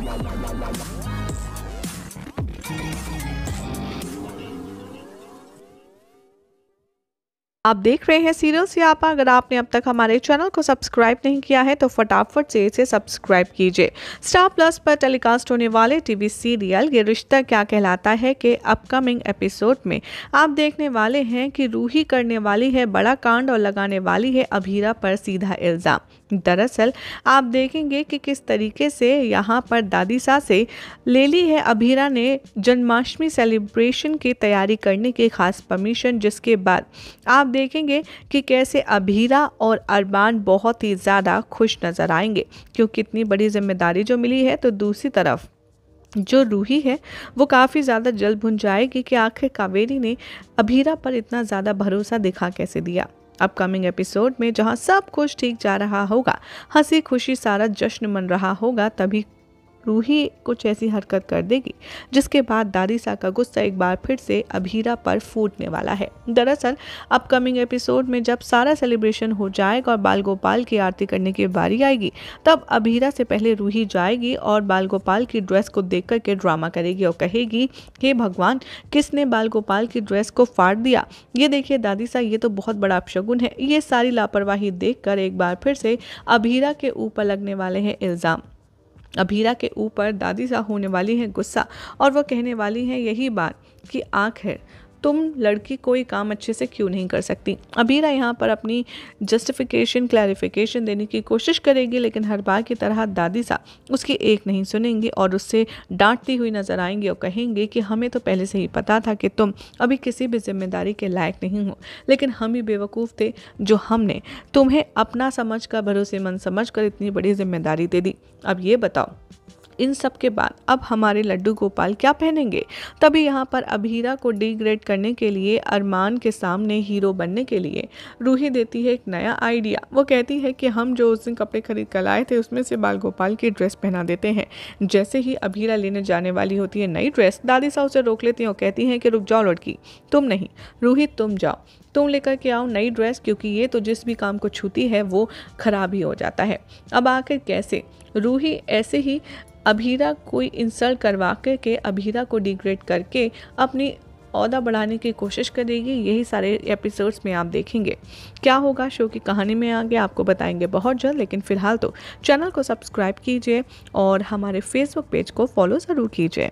わあ आप देख रहे हैं सीरियल सियापा अगर आपने अब तक हमारे चैनल को सब्सक्राइब नहीं किया है तो फटाफट से इसे सब्सक्राइब कीजिए स्टार प्लस पर टेलीकास्ट होने वाले टीवी सीरियल ये रिश्ता क्या कहलाता है कि अपकमिंग एपिसोड में आप देखने वाले हैं कि रूही करने वाली है बड़ा कांड और लगाने वाली है अभीरा पर सीधा इल्ज़ाम दरअसल आप देखेंगे कि किस तरीके से यहाँ पर दादी से ले ली है अभीरा ने जन्माष्टमी सेलिब्रेशन की तैयारी करने की खास परमिशन जिसके बाद आप देखेंगे कि कैसे अभीरा और अरबान बहुत ही ज़्यादा खुश नज़र आएंगे क्योंकि इतनी बड़ी जिम्मेदारी जो मिली है तो दूसरी तरफ जो रूही है वो काफ़ी ज़्यादा जल भुन जाएगी कि आखिर कावेरी ने अभीरा पर इतना ज़्यादा भरोसा दिखा कैसे दिया अपकमिंग एपिसोड में जहां सब कुछ ठीक जा रहा होगा हंसी खुशी सारा जश्न मन रहा होगा तभी रूही कुछ ऐसी हरकत कर देगी जिसके बाद दादी सा का गुस्सा एक बार फिर से अभीरा पर फूटने वाला है दरअसल अपकमिंग एपिसोड में जब सारा सेलिब्रेशन हो जाएगा और बाल गोपाल की आरती करने की बारी आएगी तब अभीरा से पहले रूही जाएगी और बाल गोपाल की ड्रेस को देख करके ड्रामा करेगी और कहेगी हे भगवान किसने बाल गोपाल की ड्रेस को फाड़ दिया ये देखिए दादी सा ये तो बहुत बड़ा अपशगुन है ये सारी लापरवाही देख एक बार फिर से अभीरा के ऊपर लगने वाले हैं इल्ज़ाम अभीरा के ऊपर दादी सा होने वाली है गुस्सा और वह कहने वाली है यही बात कि आखिर तुम लड़की कोई काम अच्छे से क्यों नहीं कर सकती अबीरा यहाँ पर अपनी जस्टिफिकेशन क्लैरिफिकेशन देने की कोशिश करेगी लेकिन हर बार की तरह दादी सा उसकी एक नहीं सुनेंगी और उससे डांटती हुई नजर आएंगी और कहेंगे कि हमें तो पहले से ही पता था कि तुम अभी किसी भी जिम्मेदारी के लायक नहीं हो लेकिन हम ही बेवकूफ़ थे जो हमने तुम्हें अपना समझ कर भरोसेमंद समझ कर इतनी बड़ी जिम्मेदारी दे दी अब ये बताओ इन सब के बाद अब हमारे लड्डू गोपाल क्या पहनेंगे तभी यहाँ पर अभीरा को डिग्रेड करने के लिए अरमान के सामने हीरो बनने के लिए रूही देती है एक नया आइडिया वो कहती है कि हम जो उस दिन कपड़े खरीद कर लाए थे उसमें से बाल गोपाल की ड्रेस पहना देते हैं जैसे ही अभीरा लेने जाने वाली होती है नई ड्रेस दादी साहब से रोक लेती हैं और कहती हैं कि रुक जाओ लड़की तुम नहीं रूही तुम जाओ तुम लेकर के आओ नई ड्रेस क्योंकि ये तो जिस भी काम को छूती है वो ख़राब ही हो जाता है अब आखिर कैसे रूही ऐसे ही अभीरा कोई इंसल्ट करवा कर के अभीरा को डिग्रेड करके अपनी औदा बढ़ाने की कोशिश करेगी यही सारे एपिसोड्स में आप देखेंगे क्या होगा शो की कहानी में आगे आपको बताएंगे बहुत जल्द लेकिन फिलहाल तो चैनल को सब्सक्राइब कीजिए और हमारे फेसबुक पेज को फॉलो ज़रूर कीजिए